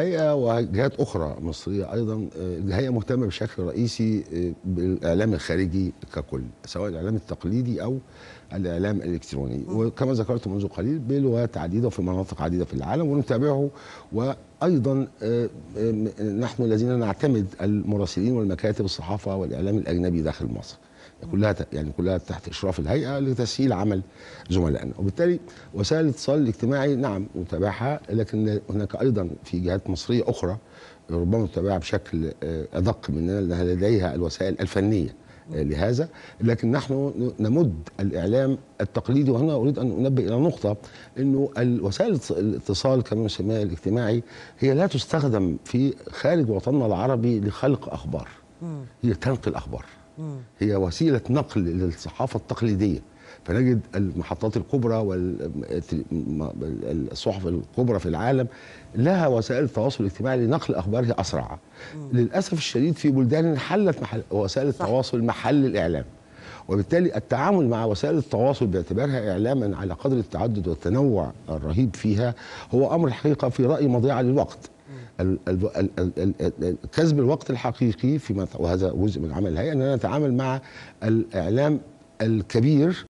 الهيئة وجهات أخرى مصرية أيضا آه، الهيئة مهتمة بشكل رئيسي آه، بالإعلام الخارجي ككل سواء الإعلام التقليدي أو الإعلام الإلكتروني وكما ذكرت منذ قليل بلغات عديدة وفي مناطق عديدة في العالم ونتابعه وأيضا آه، نحن الذين نعتمد المراسلين والمكاتب الصحافة والإعلام الأجنبي داخل مصر كلها يعني كلها تحت اشراف الهيئه لتسهيل عمل زملائنا وبالتالي وسائل الاتصال الاجتماعي نعم نتابعها لكن هناك ايضا في جهات مصريه اخرى ربما تتابعها بشكل آه، ادق مننا لانها لديها الوسائل الفنيه آه، لهذا لكن نحن نمد الاعلام التقليدي وهنا اريد ان انبه الى نقطه انه وسائل الاتصال كما نسميها الاجتماعي هي لا تستخدم في خارج وطننا العربي لخلق اخبار هي تنقل اخبار هي وسيله نقل للصحافه التقليديه فنجد المحطات الكبرى والصحف الكبرى في العالم لها وسائل التواصل الاجتماعي لنقل اخبارها اسرع مم. للاسف الشديد في بلدان حلت وسائل التواصل محل الاعلام وبالتالي التعامل مع وسائل التواصل باعتبارها اعلاما على قدر التعدد والتنوع الرهيب فيها هو امر الحقيقه في رايي مضيعه للوقت كسب الوقت الحقيقي فيما وهذا جزء من عمل الهيئه ان انا اتعامل مع الاعلام الكبير